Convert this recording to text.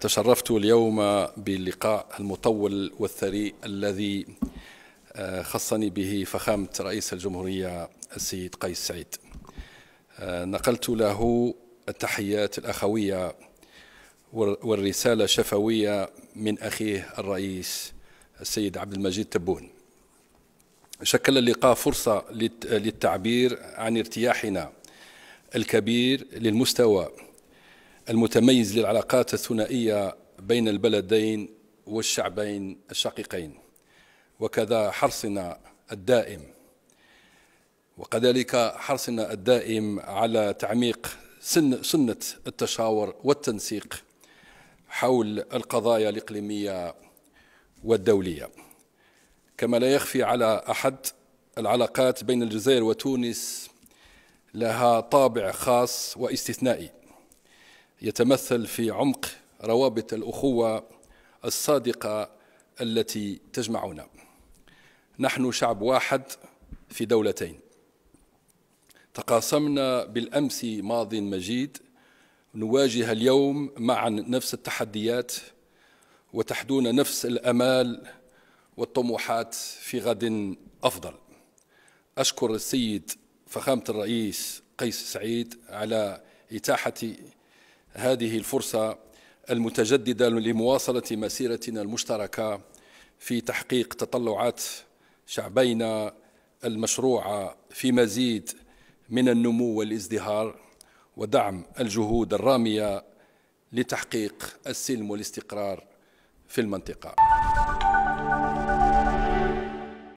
تشرفت اليوم باللقاء المطول والثري الذي آه، خصني به فخامة رئيس الجمهورية السيد قيس سعيد آه، نقلت له التحيات الأخوية والرسالة الشفوية من أخيه الرئيس السيد عبد المجيد تبون شكل اللقاء فرصة للتعبير عن ارتياحنا الكبير للمستوى المتميز للعلاقات الثنائية بين البلدين والشعبين الشقيقين وكذا حرصنا الدائم وكذلك حرصنا الدائم على تعميق سن سنة التشاور والتنسيق حول القضايا الإقليمية والدولية كما لا يخفي على أحد العلاقات بين الجزائر وتونس لها طابع خاص واستثنائي يتمثل في عمق روابط الأخوة الصادقة التي تجمعنا نحن شعب واحد في دولتين تقاسمنا بالأمس ماض مجيد نواجه اليوم معا نفس التحديات وتحدون نفس الأمال والطموحات في غد أفضل أشكر السيد فخامة الرئيس قيس سعيد على إتاحة هذه الفرصة المتجددة لمواصلة مسيرتنا المشتركة في تحقيق تطلعات شعبينا المشروعة في مزيد من النمو والازدهار ودعم الجهود الرامية لتحقيق السلم والاستقرار في المنطقة